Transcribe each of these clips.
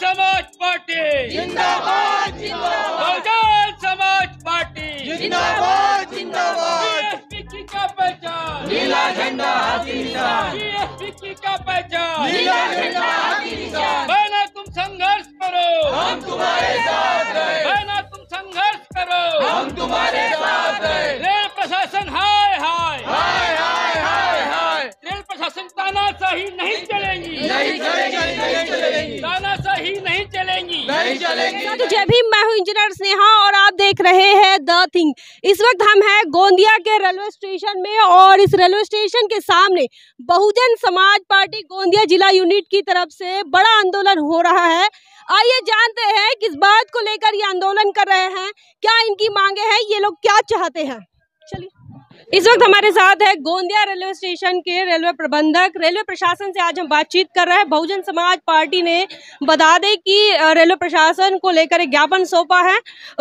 समाज पार्टी जिंदाबाद जिंदाबाद बहुजन समाज पार्टी जिंदाबाद जिंदाबाद बीएसपी की क्या पहचान नीला झंडा हाथी निशान बीएसपी की क्या पहचान नीला झंडा हाथी निशान बहना तुम संघर्ष करो हम तुम्हारे साथ हैं बहना तुम संघर्ष करो हम तुम्हारे साथ हैं रेल प्रशासन हाय हाय हाय हाय हाय हाय रेल प्रशासन ताना सही नहीं चलेगी नहीं चलेगी नहीं चलेगी ताना तो जय भीम मैं हूं इंजीनियर स्नेहा और आप देख रहे हैं द थिंग इस वक्त हम हैं गोंदिया के रेलवे स्टेशन में और इस रेलवे स्टेशन के सामने बहुजन समाज पार्टी गोंदिया जिला यूनिट की तरफ से बड़ा आंदोलन हो रहा है आइए जानते हैं किस बात को लेकर ये आंदोलन कर रहे हैं क्या इनकी मांगे हैं ये लोग क्या चाहते हैं चलिए इस वक्त हमारे साथ है गोंदिया रेलवे स्टेशन के रेलवे प्रबंधक रेलवे प्रशासन से आज हम बातचीत कर रहे हैं बहुजन समाज पार्टी ने बता दें कि रेलवे प्रशासन को लेकर एक ज्ञापन सौंपा है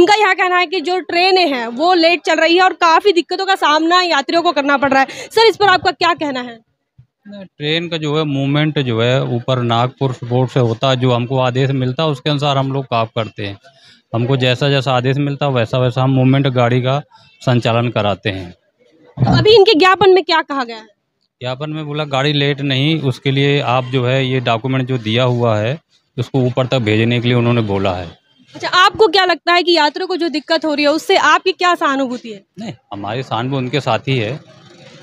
उनका यह कहना है कि जो ट्रेनें हैं वो लेट चल रही है और काफ़ी दिक्कतों का सामना यात्रियों को करना पड़ रहा है सर इस पर आपका क्या कहना है ट्रेन का जो है मूवमेंट जो है ऊपर नागपुर बोर्ड से होता है जो हमको आदेश मिलता है उसके अनुसार हम लोग काम करते हैं हमको जैसा जैसा आदेश मिलता है वैसा वैसा हम मूवमेंट गाड़ी का संचालन कराते हैं तो अभी इनके ज्ञापन में क्या कहा गया है ज्ञापन में बोला गाड़ी लेट नहीं उसके लिए आप जो है ये डॉक्यूमेंट जो दिया हुआ है उसको ऊपर तक भेजने के लिए उन्होंने बोला है अच्छा आपको क्या लगता है कि यात्रियों को जो दिक्कत हो रही है उससे आपकी क्या सहानुभूति है नहीं हमारी सहानुभूति उनके साथ ही है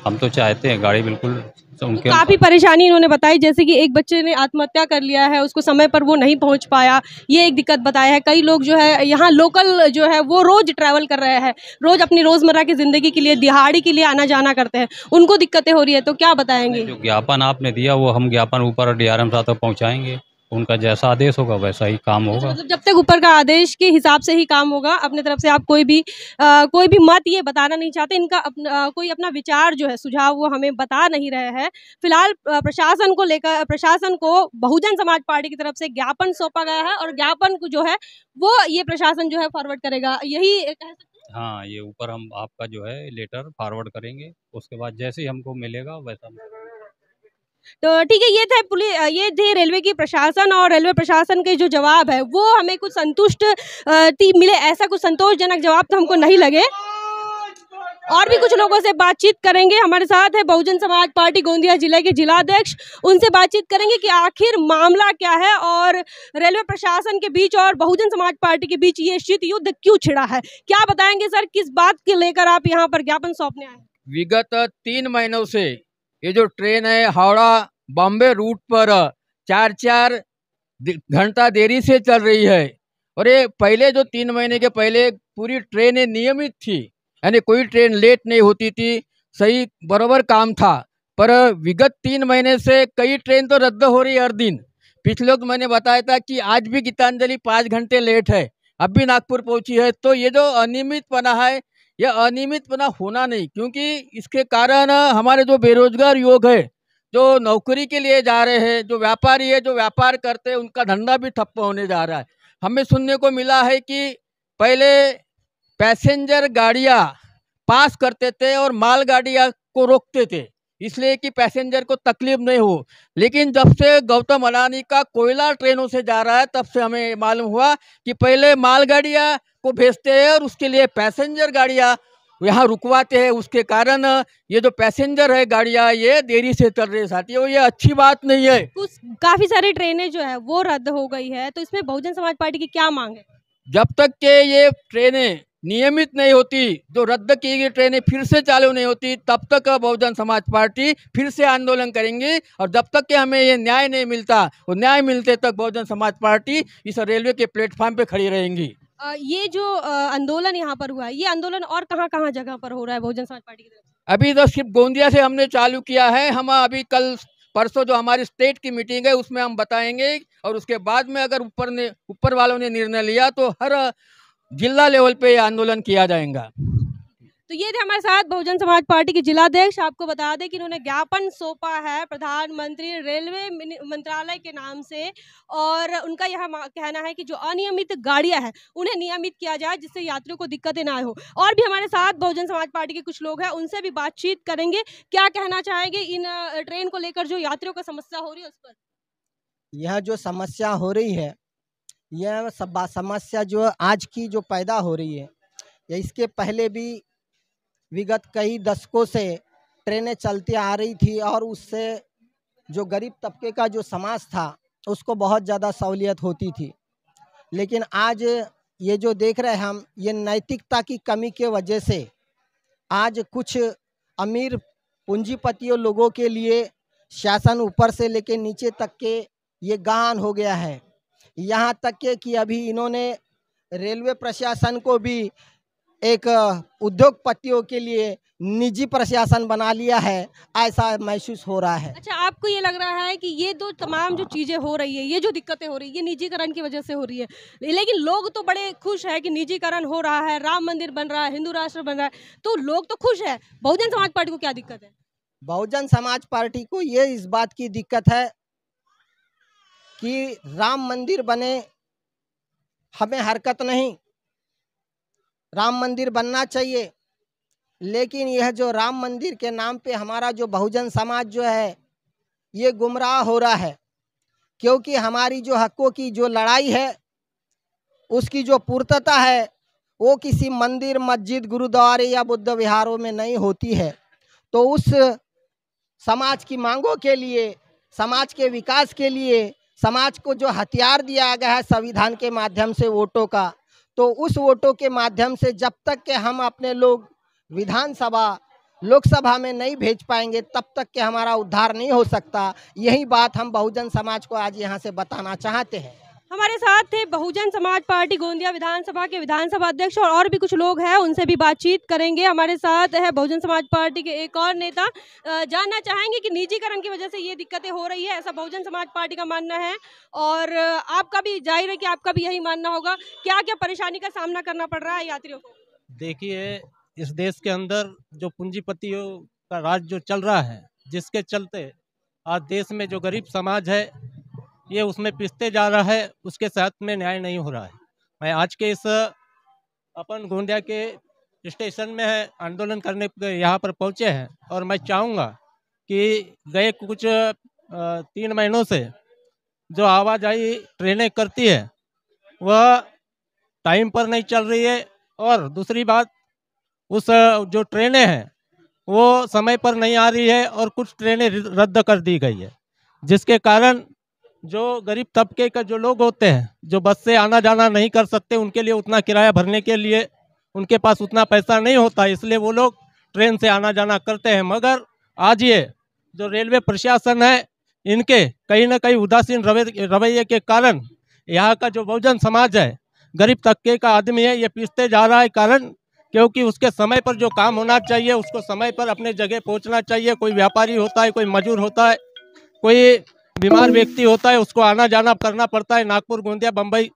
हम तो चाहते हैं गाड़ी बिल्कुल तो काफ़ी परेशानी इन्होंने बताई जैसे कि एक बच्चे ने आत्महत्या कर लिया है उसको समय पर वो नहीं पहुंच पाया ये एक दिक्कत बताया है कई लोग जो है यहाँ लोकल जो है वो रोज़ ट्रैवल कर रहे हैं रोज़ अपनी रोज़मर्रा की ज़िंदगी के लिए दिहाड़ी के लिए आना जाना करते हैं उनको दिक्कतें हो रही है तो क्या बताएंगे जो ज्ञापन आपने दिया वो हम ज्ञापन ऊपर डी आर एम साहब तक पहुँचाएंगे उनका जैसा आदेश होगा वैसा ही काम अच्छा, होगा मतलब जब तक ऊपर का आदेश के हिसाब से ही काम होगा अपने तरफ से आप कोई भी आ, कोई भी मत ये बताना नहीं चाहते इनका आ, कोई अपना विचार जो है सुझाव वो हमें बता नहीं रहे हैं फिलहाल प्रशासन को लेकर प्रशासन को बहुजन समाज पार्टी की तरफ से ज्ञापन सौंपा गया है और ज्ञापन जो है वो ये प्रशासन जो है फॉरवर्ड करेगा यही कह सकते हाँ ये ऊपर हम आपका जो है लेटर फॉरवर्ड करेंगे उसके बाद जैसे ही हमको मिलेगा वैसा तो ठीक है ये थे पुलिस ये थे रेलवे के प्रशासन और रेलवे प्रशासन के जो जवाब है वो हमें कुछ संतुष्ट मिले ऐसा कुछ संतोषजनक जवाब तो हमको नहीं लगे और भी कुछ लोगों से बातचीत करेंगे हमारे साथ है बहुजन समाज पार्टी गोंदिया जिले के जिलाध्यक्ष उनसे बातचीत करेंगे कि आखिर मामला क्या है और रेलवे प्रशासन के बीच और बहुजन समाज पार्टी के बीच ये शीत युद्ध क्यों छिड़ा है क्या बताएंगे सर किस बात के लेकर आप यहाँ पर ज्ञापन सौंपने आए विगत तीन महीनों से ये जो ट्रेन है हावड़ा बॉम्बे रूट पर चार चार घंटा देरी से चल रही है और ये पहले जो तीन महीने के पहले पूरी ट्रेनें नियमित थी यानी कोई ट्रेन लेट नहीं होती थी सही बराबर काम था पर विगत तीन महीने से कई ट्रेन तो रद्द हो रही है हर दिन पिछले वक्त मैंने बताया था कि आज भी गीतांजलि पाँच घंटे लेट है अब भी नागपुर पहुंची है तो ये जो अनियमित बना है यह अनियमित बना होना नहीं क्योंकि इसके कारण हमारे जो बेरोजगार योग है जो नौकरी के लिए जा रहे हैं जो व्यापारी है जो व्यापार करते हैं उनका धंधा भी ठप्प होने जा रहा है हमें सुनने को मिला है कि पहले पैसेंजर गाड़ियाँ पास करते थे और मालगाड़ियाँ को रोकते थे इसलिए कि पैसेंजर को तकलीफ नहीं हो लेकिन जब से गौतम अडानी का कोयला ट्रेनों से जा रहा है तब से हमें मालूम हुआ कि पहले मालगाड़िया को भेजते हैं और उसके लिए पैसेंजर गाड़िया यहाँ रुकवाते हैं उसके कारण ये जो पैसेंजर है गाड़िया ये देरी से चल रही और ये अच्छी बात नहीं है कुछ काफी सारी ट्रेनें जो है वो रद्द हो गई है तो इसमें बहुजन समाज पार्टी की क्या मांग है जब तक के ये ट्रेनें नियमित नहीं होती जो रद्द की गई ट्रेनें फिर से चालू नहीं होती तब तक बहुजन समाज पार्टी फिर से आंदोलन करेंगे और जब तक कि हमें ये न्याय नहीं मिलता और न्याय मिलते तक बहुजन समाज पार्टी इस रेलवे के प्लेटफॉर्म पे खड़ी रहेंगी ये जो आंदोलन यहाँ पर हुआ है ये आंदोलन और कहाँ कहाँ जगह पर हो रहा है बहुजन समाज पार्टी की तरफ अभी तो सिर्फ गोंदिया से हमने चालू किया है हम अभी कल परसों जो हमारी स्टेट की मीटिंग है उसमें हम बताएंगे और उसके बाद में अगर ऊपर ने ऊपर वालों ने निर्णय लिया तो हर जिला लेवल पे आंदोलन किया जाएगा तो ये थे हमारे साथ बहुजन समाज पार्टी के जिलाध्यक्ष आपको बता दें कि इन्होंने ज्ञापन सौंपा है प्रधानमंत्री रेलवे मंत्रालय के नाम से और उनका यह कहना है कि जो अनियमित गाड़ियां हैं उन्हें नियमित किया जाए जिससे यात्रियों को दिक्कतें ना हो और भी हमारे साथ बहुजन समाज पार्टी के कुछ लोग हैं उनसे भी बातचीत करेंगे क्या कहना चाहेंगे इन ट्रेन को लेकर जो यात्रियों का समस्या हो रही है उस पर यह जो समस्या हो रही है यह सब समस्या जो आज की जो पैदा हो रही है या इसके पहले भी विगत कई दशकों से ट्रेनें चलती आ रही थी और उससे जो गरीब तबके का जो समाज था उसको बहुत ज़्यादा सहूलियत होती थी लेकिन आज ये जो देख रहे हैं हम ये नैतिकता की कमी के वजह से आज कुछ अमीर पूंजीपतियों लोगों के लिए शासन ऊपर से लेकर नीचे तक के ये गान हो गया है यहाँ तक के कि अभी इन्होंने रेलवे प्रशासन को भी एक उद्योगपतियों के लिए निजी प्रशासन बना लिया है ऐसा महसूस हो रहा है अच्छा आपको ये लग रहा है कि ये जो तमाम जो चीज़ें हो रही है ये जो दिक्कतें हो रही है ये निजीकरण की वजह से हो रही है लेकिन लोग तो बड़े खुश है कि निजीकरण हो रहा है राम मंदिर बन रहा है हिंदू राष्ट्र बन रहा है तो लोग तो खुश है बहुजन समाज पार्टी को क्या दिक्कत है बहुजन समाज पार्टी को ये इस बात की दिक्कत है कि राम मंदिर बने हमें हरकत नहीं राम मंदिर बनना चाहिए लेकिन यह जो राम मंदिर के नाम पे हमारा जो बहुजन समाज जो है ये गुमराह हो रहा है क्योंकि हमारी जो हकों की जो लड़ाई है उसकी जो पूर्तता है वो किसी मंदिर मस्जिद गुरुद्वारे या बुद्ध विहारों में नहीं होती है तो उस समाज की मांगों के लिए समाज के विकास के लिए समाज को जो हथियार दिया गया है संविधान के माध्यम से वोटों का तो उस वोटों के माध्यम से जब तक के हम अपने लोग विधानसभा लोकसभा में नहीं भेज पाएंगे तब तक के हमारा उद्धार नहीं हो सकता यही बात हम बहुजन समाज को आज यहाँ से बताना चाहते हैं हमारे साथ थे बहुजन समाज पार्टी गोंदिया विधानसभा के विधानसभा अध्यक्ष और और भी कुछ लोग हैं उनसे भी बातचीत करेंगे हमारे साथ है बहुजन समाज पार्टी के एक और नेता जानना चाहेंगे कि निजीकरण की वजह से ये दिक्कतें हो रही है ऐसा बहुजन समाज पार्टी का मानना है और आपका भी जाहिर है कि आपका भी यही मानना होगा क्या क्या परेशानी का सामना करना पड़ रहा है यात्रियों को देखिए इस देश के अंदर जो पूंजीपतियों का राज जो चल रहा है जिसके चलते आज देश में जो गरीब समाज है ये उसमें पिसते जा रहा है उसके साथ में न्याय नहीं हो रहा है मैं आज के इस अपन गोंदिया के स्टेशन में है आंदोलन करने यहाँ पर पहुँचे हैं और मैं चाहूँगा कि गए कुछ तीन महीनों से जो आवाजाही ट्रेनें करती है वह टाइम पर नहीं चल रही है और दूसरी बात उस जो ट्रेनें हैं वो समय पर नहीं आ रही है और कुछ ट्रेनें रद्द कर दी गई है जिसके कारण जो गरीब तबके का जो लोग होते हैं जो बस से आना जाना नहीं कर सकते उनके लिए उतना किराया भरने के लिए उनके पास उतना पैसा नहीं होता इसलिए वो लोग ट्रेन से आना जाना करते हैं मगर आज ये जो रेलवे प्रशासन है इनके कहीं ना कहीं उदासीन रवैये के कारण यहाँ का जो बहुजन समाज है गरीब तबके का आदमी है ये पीसते जा रहा है कारण क्योंकि उसके समय पर जो काम होना चाहिए उसको समय पर अपने जगह पहुंचना चाहिए कोई व्यापारी होता है कोई मजूर होता है कोई बीमार व्यक्ति होता है उसको आना जाना करना पड़ता है नागपुर गोंदिया बम्बई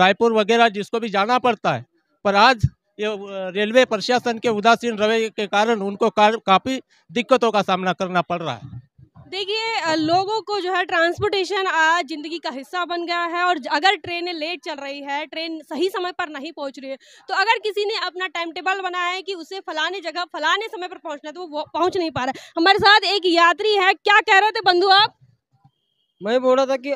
रायपुर वगैरह जिसको भी जाना पड़ता है पर आज ये रेलवे प्रशासन के उदासीन रवैये के कारण उनको काफ़ी दिक्कतों का सामना करना पड़ रहा है देखिए लोगों को जो है ट्रांसपोर्टेशन आज ज़िंदगी का हिस्सा बन गया है और अगर ट्रेनें लेट चल रही है ट्रेन सही समय पर नहीं पहुंच रही है तो अगर किसी ने अपना टाइम टेबल बनाया है कि उसे फलाने जगह फलाने समय पर पहुंचना है तो वो पहुंच नहीं पा रहा है हमारे साथ एक यात्री है क्या कह रहे थे बंधु आप मैं बोल रहा था कि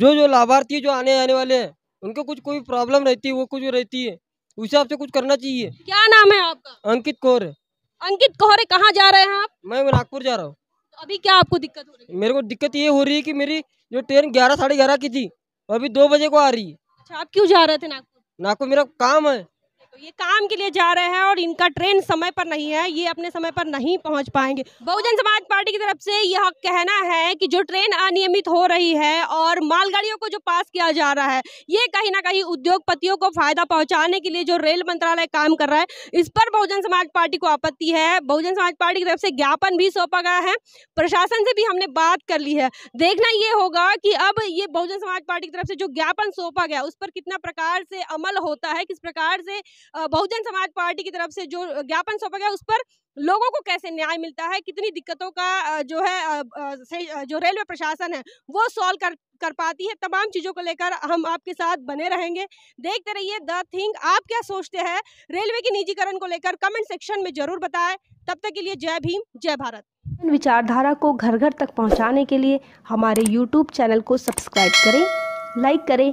जो जो लाभार्थी जो आने आने वाले हैं उनको कुछ कोई प्रॉब्लम रहती है वो कुछ रहती है उस हिसाब से कुछ करना चाहिए क्या नाम है आपका अंकित कौर अंकित कौर कहाँ जा रहे हैं आप मैं नागपुर जा रहा हूँ तो अभी क्या आपको दिक्कत हो रही है मेरे को दिक्कत ये हो रही है कि मेरी जो ट्रेन ग्यारह साढ़े ग्यारह की थी अभी दो बजे को आ रही है अच्छा आप क्यों जा रहे थे नागपुर नागपुर मेरा काम है तो ये काम के लिए जा रहे हैं और इनका ट्रेन समय पर नहीं है ये अपने समय पर नहीं पहुंच पाएंगे बहुजन समाज पार्टी की तरफ से यह कहना है कि जो ट्रेन अनियमित हो रही है और मालगाड़ियों को जो पास किया जा रहा है ये कहीं ना कहीं उद्योगपतियों को फायदा पहुंचाने के लिए जो रेल मंत्रालय काम कर रहा है इस पर बहुजन समाज पार्टी को आपत्ति है बहुजन समाज पार्टी की तरफ से ज्ञापन भी सौंपा गया है प्रशासन से भी हमने बात कर ली है देखना ये होगा कि अब ये बहुजन समाज पार्टी की तरफ से जो ज्ञापन सौंपा गया उस पर कितना प्रकार से अमल होता है किस प्रकार से बहुजन समाज पार्टी की तरफ से जो ज्ञापन सौंपा गया उस पर लोगों को कैसे न्याय मिलता है कितनी दिक्कतों का जो है जो रेलवे प्रशासन है वो सॉल्व कर कर पाती है तमाम चीज़ों को लेकर हम आपके साथ बने रहेंगे देखते रहिए द थिंग आप क्या सोचते हैं रेलवे के निजीकरण को लेकर कमेंट सेक्शन में जरूर बताएं तब तक के लिए जय भीम जय भारत विचारधारा को घर घर तक पहुंचाने के लिए हमारे यूट्यूब चैनल को सब्सक्राइब करें लाइक करें